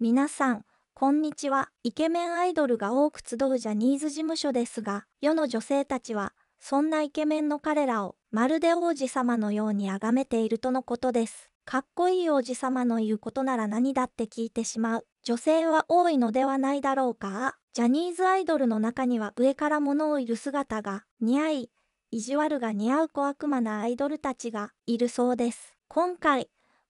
皆さん、こんにちは。イケメンアイドルが多く集うジャニーズ事務所ですが、世の女性たちは、そんなイケメンの彼らを、まるで王子様のように崇めているとのことです。かっこいい王子様の言うことなら何だって聞いてしまう。女性は多いのではないだろうかジャニーズアイドルの中には上から物をいる姿が似合い、意地悪が似合う小悪魔なアイドルたちがいるそうです。今回、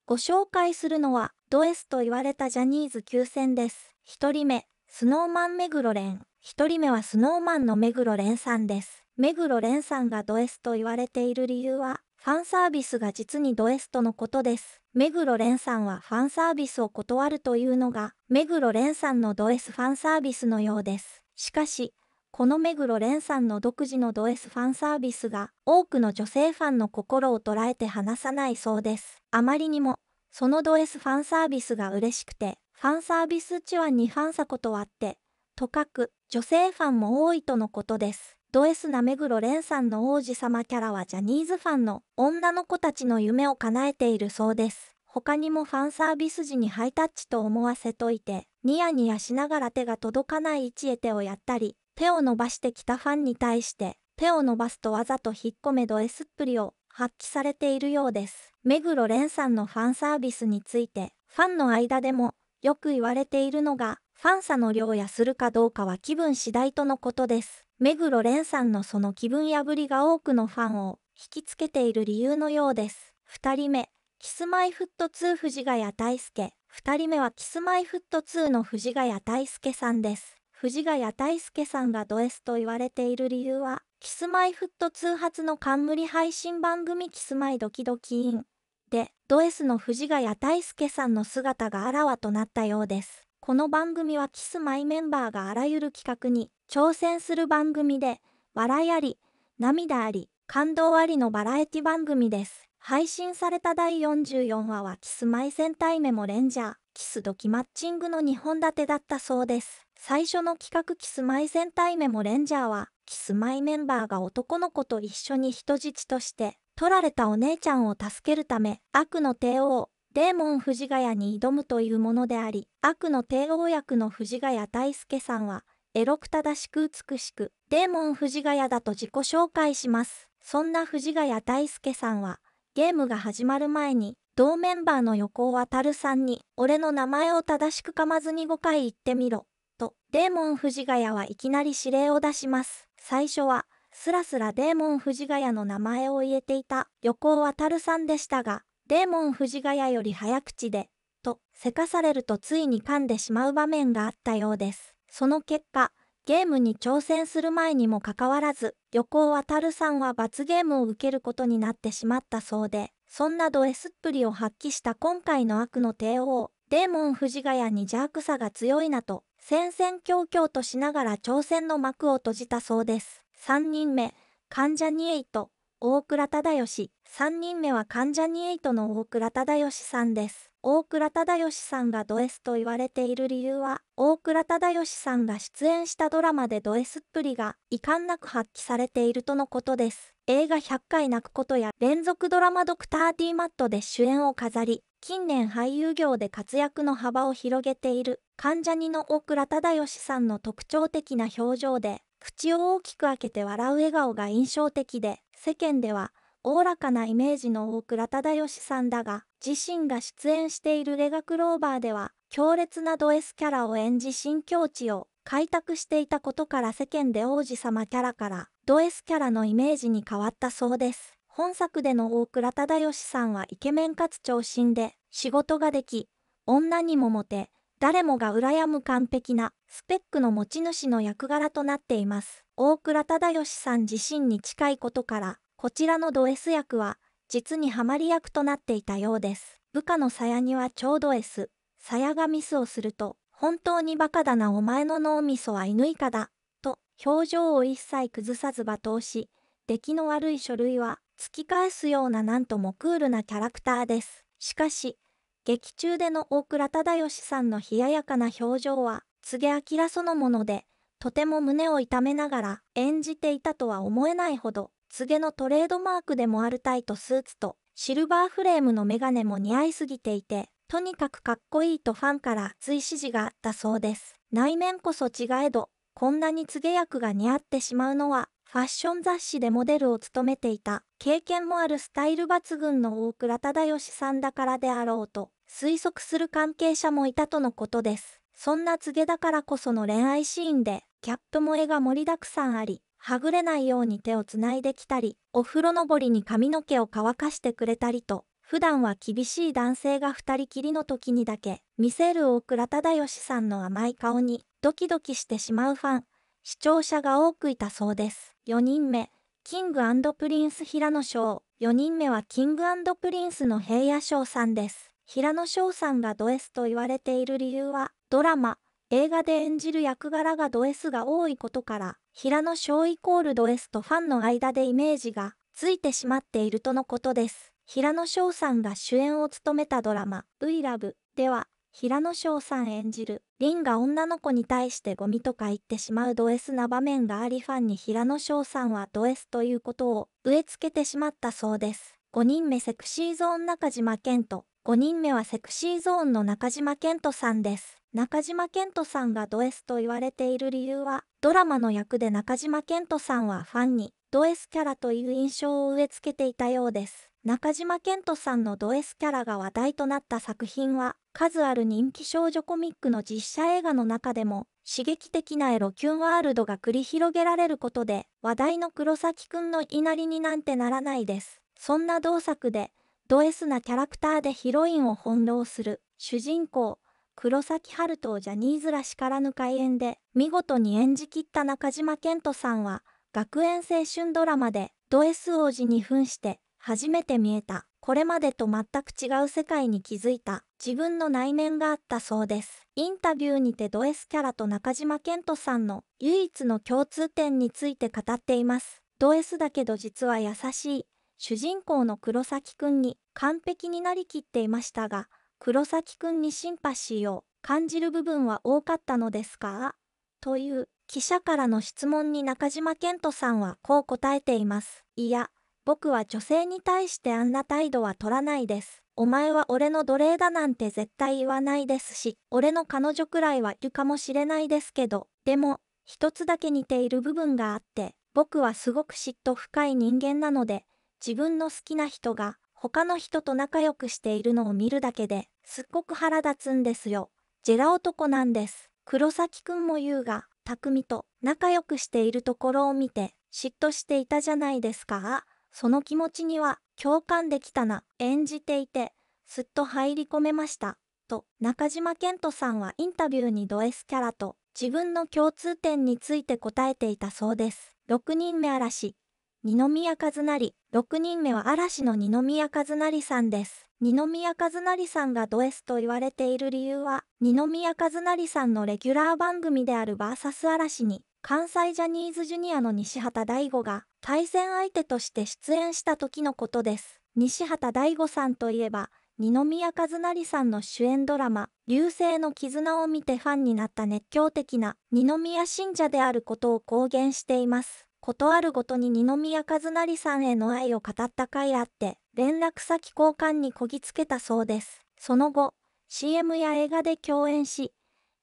ご紹介するのは、ド S と言われたジャニーズ9選です。1人目、スノーマン目黒蓮。1人目はスノーマンの目黒蓮さんです。目黒蓮さんがド S と言われている理由は、ファンサービスが実にド S とのことです。目黒蓮さんはファンサービスを断るというのが、目黒蓮さんのド S ファンサービスのようです。しかし、この目黒蓮さんの独自のド S ファンサービスが多くの女性ファンの心を捉えて離さないそうです。あまりにもそのド S ファンサービスが嬉しくて、ファンサービスチちアにファンサことあって、とかく女性ファンも多いとのことです。ド S な目黒蓮さんの王子様キャラはジャニーズファンの女の子たちの夢を叶えているそうです。他にもファンサービス時にハイタッチと思わせといて、ニヤニヤしながら手が届かない位置へ手をやったり、手を伸ばしてきたファンに対して手を伸ばすとわざと引っ込めド S っぷりを発揮されているようです。目黒蓮さんのファンサービスについてファンの間でもよく言われているのがファンサの量やするかどうかは気分次第とのことです。目黒蓮さんのその気分破りが多くのファンを引きつけている理由のようです。2人目、キスマイフット2藤ヶ谷大輔。2人目はキスマイフット2の藤ヶ谷大輔さんです。藤ヶ谷大輔さんがド S と言われている理由は、キスマイフット通発の冠配信番組キスマイドキドキインで、ド S の藤ヶ谷大輔さんの姿があらわとなったようです。この番組はキスマイメンバーがあらゆる企画に挑戦する番組で、笑いあり、涙あり、感動ありのバラエティ番組です。配信された第44話はキスマイ戦隊メモレンジャー、キスドキマッチングの2本立てだったそうです。最初の企画キスマイ戦隊メモレンジャーは、キスマイメンバーが男の子と一緒に人質として、取られたお姉ちゃんを助けるため、悪の帝王、デーモン藤ヶ谷に挑むというものであり、悪の帝王役の藤ヶ谷大輔さんは、エロく正しく美しく、デーモン藤ヶ谷だと自己紹介します。そんな藤ヶ谷大輔さんは、ゲームが始まる前に、同メンバーの横尾渉さんに、俺の名前を正しく噛まずに5回言ってみろ、と、デーモン藤ヶ谷はいきなり指令を出します。最初は、すらすらデーモン藤ヶ谷の名前を入れていた横尾渉さんでしたが、デーモン藤ヶ谷より早口で、と、せかされるとついに噛んでしまう場面があったようです。その結果、ゲームに挑戦する前にもかかわらず、横尾渉さんは罰ゲームを受けることになってしまったそうで、そんなド S っぷりを発揮した今回の悪の帝王、デーモン藤ヶ谷に邪悪さが強いなと戦々恐々としながら挑戦の幕を閉じたそうです。3人目、患者ャニエイト、大倉忠義。3人目は患者ャニエイトの大倉忠義さんです。大倉忠義さんがド S と言われている理由は、大倉忠義さんが出演したドラマでド S っぷりが遺憾なく発揮されているとのことです。映画100回泣くことや連続ドラマドクター D マットで主演を飾り、近年俳優業で活躍の幅を広げている関ジャニの大倉忠義さんの特徴的な表情で、口を大きく開けて笑う笑顔が印象的で、世間では、おおらかなイメージの大倉忠義さんだが、自身が出演しているレガクローバーでは、強烈なド S キャラを演じ新境地を開拓していたことから世間で王子様キャラからド S キャラのイメージに変わったそうです。本作での大倉忠義さんはイケメンかつ長身で仕事ができ、女にもモテ、誰もが羨む完璧なスペックの持ち主の役柄となっています。大倉忠義さん自身に近いことから、こちらのド S 役は実にハマり役となっていたようです。部下の鞘にはちょうど S、鞘がミスをすると、本当にバカだなお前の脳みそは犬以下だ、と表情を一切崩さず罵倒し、出来の悪い書類は突き返すようななんともクールなキャラクターです。しかし、劇中での大倉忠義さんの冷ややかな表情は、柘植明そのもので、とても胸を痛めながら演じていたとは思えないほど、柘植のトレードマークでもあるタイトスーツとシルバーフレームのメガネも似合いすぎていて、とにかくかっこいいとファンから熱い支があったそうです。内面こそ違えど、こんなに告げ役が似合ってしまうのは、ファッション雑誌でモデルを務めていた、経験もあるスタイル抜群の大倉忠義さんだからであろうと、推測する関係者もいたとのことです。そんな告げだからこその恋愛シーンで、キャップも絵が盛りだくさんあり、はぐれないように手をつないできたり、お風呂のぼりに髪の毛を乾かしてくれたりと、普段は厳しい男性が二人きりの時にだけ見せる大倉忠義さんの甘い顔にドキドキしてしまうファン、視聴者が多くいたそうです。4人目、キングプリンス平野翔。4人目はキングプリンスの平野翔さんです。平野翔さんがド S と言われている理由は、ドラマ、映画で演じる役柄がド S が多いことから、平野翔イコールド S とファンの間でイメージがついてしまっているとのことです。平野翔さんが主演を務めたドラマ「ウイラブでは平野翔さん演じる凛が女の子に対してゴミとか言ってしまうド S な場面がありファンに平野翔さんはド S ということを植え付けてしまったそうです5人目セクシーゾーン中島健人5人目はセクシーゾーンの中島健人さんです中島健人さんがド S と言われている理由はドラマの役で中島健人さんはファンにド S キャラという印象を植え付けていたようです中島健人さんのド S キャラが話題となった作品は、数ある人気少女コミックの実写映画の中でも、刺激的なエロキュンワールドが繰り広げられることで、話題の黒崎くんの言いなりになんてならないです。そんな同作で、ド S なキャラクターでヒロインを翻弄する、主人公、黒崎春人をジャニーズらしからぬ開演で、見事に演じきった中島健人さんは、学園青春ドラマで、ド S 王子に扮して、初めて見えた。これまでと全く違う世界に気づいた自分の内面があったそうです。インタビューにてド S キャラと中島健人さんの唯一の共通点について語っています。ド S だけど実は優しい。主人公の黒崎くんに完璧になりきっていましたが、黒崎くんにシンパシーを感じる部分は多かったのですかという記者からの質問に中島健人さんはこう答えています。いや、僕は女性に対してあんな態度は取らないです。お前は俺の奴隷だなんて絶対言わないですし、俺の彼女くらいはいるかもしれないですけど、でも、一つだけ似ている部分があって、僕はすごく嫉妬深い人間なので、自分の好きな人が他の人と仲良くしているのを見るだけですっごく腹立つんですよ。ジェラ男なんです。黒崎くんも言うが、匠と仲良くしているところを見て嫉妬していたじゃないですか。その気持ちには共感できたな、演じていて、すっと入り込めました、と中島健人さんはインタビューにド S キャラと自分の共通点について答えていたそうです。6人目嵐二宮和也6人目は嵐の二宮和也さんです。二宮和也さんがド S と言われている理由は二宮和也さんのレギュラー番組であるバーサス嵐に関西ジャニーズジュニアの西畑大吾が対戦相手として出演した時のことです。西畑大吾さんといえば、二宮和也さんの主演ドラマ、流星の絆を見てファンになった熱狂的な二宮信者であることを公言しています。ことあるごとに二宮和也さんへの愛を語った回あって、連絡先交換にこぎつけたそうです。その後、CM や映画で共演し、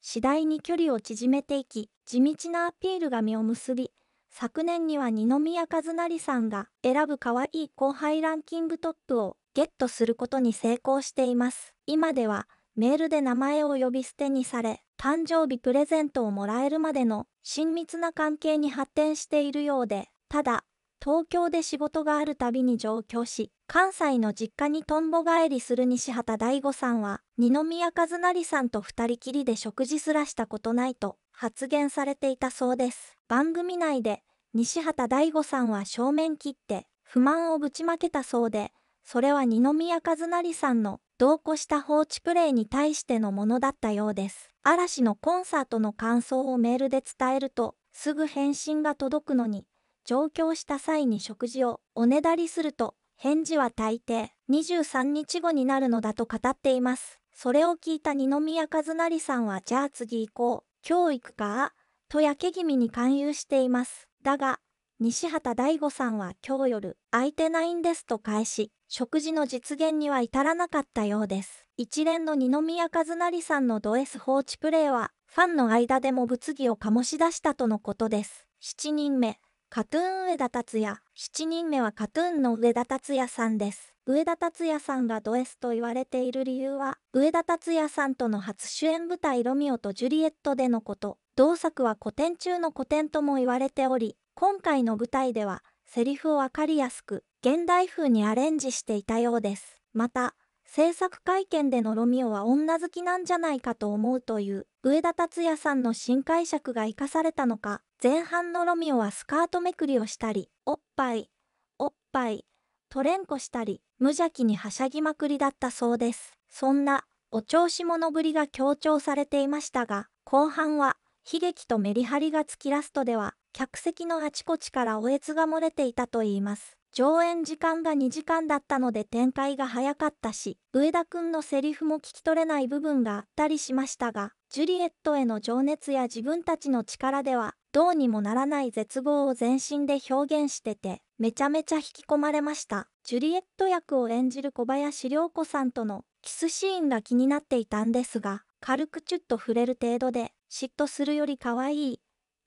次第に距離を縮めていき、地道なアピールが実を結び、昨年には二宮和也さんが選ぶ可愛い後輩ランキングトップをゲットすることに成功しています。今ではメールで名前を呼び捨てにされ、誕生日プレゼントをもらえるまでの親密な関係に発展しているようで、ただ、東京で仕事があるたびに上京し、関西の実家にとんぼ返りする西畑大吾さんは、二宮和也さんと二人きりで食事すらしたことないと発言されていたそうです。番組内で、西畑大吾さんは正面切って不満をぶちまけたそうで、それは二宮和也さんの同行した放置プレイに対してのものだったようです。嵐のコンサートの感想をメールで伝えると、すぐ返信が届くのに、上京した際に食事をおねだりすると、返事は大抵23日後になるのだと語っています。それを聞いた二宮和也さんはじゃあ次行こう、今日行くかとやけ気味に勧誘しています。だが、西畑大吾さんは今日夜空いてないんですと返し、食事の実現には至らなかったようです。一連の二宮和也さんのド S 放置プレーは、ファンの間でも物議を醸し出したとのことです。7人目、カトゥーン上田達也。7人目はカトゥーンの上田達也さんです。上田達也さんがド S と言われている理由は、上田達也さんとの初主演舞台ロミオとジュリエットでのこと。同作は古典中の古典とも言われており、今回の舞台では、セリフをわかりやすく、現代風にアレンジしていたようです。また、制作会見でのロミオは女好きなんじゃないかと思うという上田達也さんの新解釈が生かされたのか、前半のロミオはスカートめくりをしたり、おっぱい、おっぱい、トレンコしたり、無邪気にはしゃぎまくりだったそうです。そんな、お調子者ぶりが強調されていましたが、後半は、悲劇とメリハリがつきラストでは、客席のあちこちからおえつが漏れていたといいます。上演時間が2時間だったので展開が早かったし、上田くんのセリフも聞き取れない部分があったりしましたが、ジュリエットへの情熱や自分たちの力では、どうにもならない絶望を全身で表現してて、めちゃめちゃ引き込まれました。ジュリエット役を演じる小林涼子さんとのキスシーンが気になっていたんですが、軽くチュッと触れる程度で、嫉妬するより可愛いっ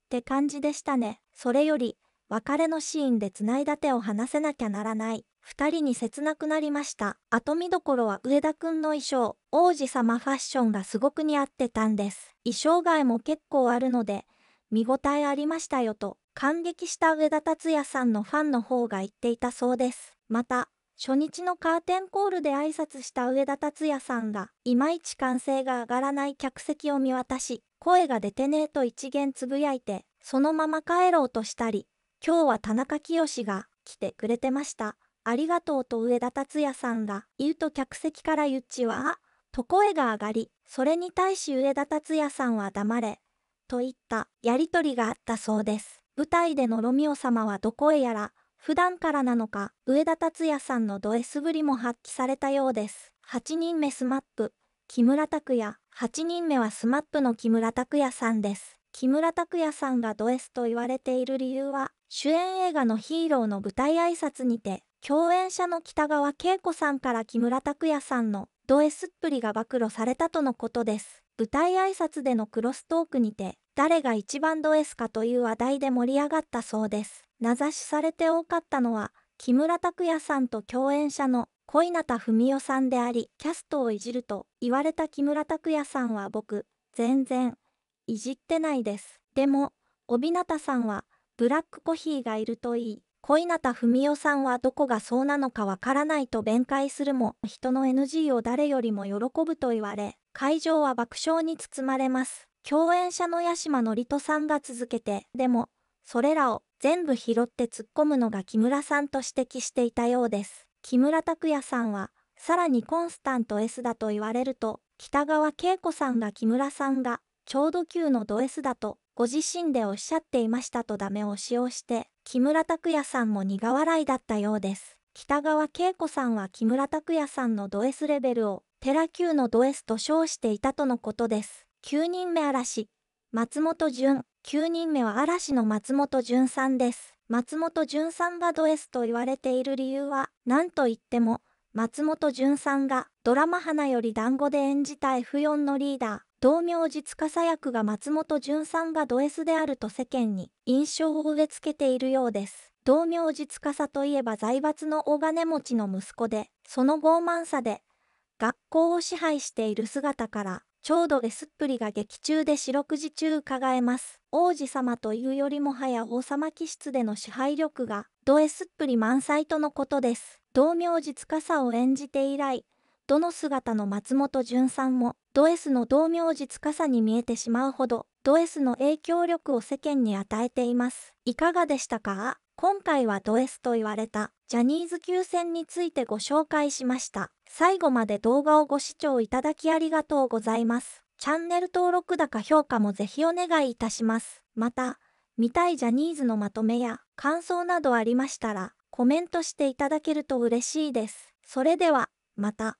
て感じでしたね。それより、別れのシーンで繋いだ手を離せなきゃならない。二人に切なくなりました。後見どころは上田くんの衣装、王子様ファッションがすごく似合ってたんです。衣装えも結構あるので、見応えありましたよと、感激した上田達也さんのファンの方が言っていたそうです。また、初日のカーテンコールで挨拶した上田達也さんが、いまいち歓声が上がらない客席を見渡し、声が出てねえと一言つぶやいて、そのまま帰ろうとしたり、今日は田中清が来てくれてました。ありがとうと上田達也さんが言うと客席からゆっちは、と声が上がり、それに対し上田達也さんは黙れ、といったやりとりがあったそうです。舞台でのロミオ様はどこへやら、普段からなのか、上田達也さんのド S ぶりも発揮されたようです。8人目スマップ、木村拓也。8人目はスマップの木村拓也さんです。木村拓哉さんがド S と言われている理由は、主演映画のヒーローの舞台挨拶にて、共演者の北川景子さんから木村拓哉さんのド S っぷりが暴露されたとのことです。舞台挨拶でのクロストークにて、誰が一番ド S かという話題で盛り上がったそうです。名指しされて多かったのは、木村拓哉さんと共演者の小日向文代さんであり、キャストをいじると言われた木村拓哉さんは僕、全然、いじってないです。でも、帯名さんは、ブラックコヒーがいるといい、小稲田文代さんはどこがそうなのかわからないと弁解するも、人の NG を誰よりも喜ぶと言われ、会場は爆笑に包まれます。共演者の八島のりとさんが続けて、でも、それらを全部拾って突っ込むのが木村さんと指摘していたようです。木村拓哉さんは、さらにコンスタント S だと言われると、北川景子さんが木村さんがちょうど級のド S だとご自身でおっしゃっていましたとダメ押しをして木村拓哉さんも苦笑いだったようです北川景子さんは木村拓哉さんのド S レベルをテラ級のド S と称していたとのことです9人目嵐松本潤9人目は嵐の松本潤さんです松本潤さんがド S と言われている理由は何と言っても松本潤さんがドラマ「花より団子で演じた F4 のリーダー道明寺司役が松本潤さんがド S であると世間に印象を植え付けているようです。道明寺司といえば財閥の大金持ちの息子で、その傲慢さで、学校を支配している姿から、ちょうど S スっぷりが劇中で四六時中伺えます。王子様というよりもはや王様気質での支配力が、ド S っぷり満載とのことです。道明寺司を演じて以来、どの姿の松本潤さんもド S の同名字さに見えてしまうほど、ド S の影響力を世間に与えています。いかがでしたか今回はド S と言われたジャニーズ級戦についてご紹介しました。最後まで動画をご視聴いただきありがとうございます。チャンネル登録だか評価もぜひお願いいたします。また、見たいジャニーズのまとめや感想などありましたら、コメントしていただけると嬉しいです。それでは、また。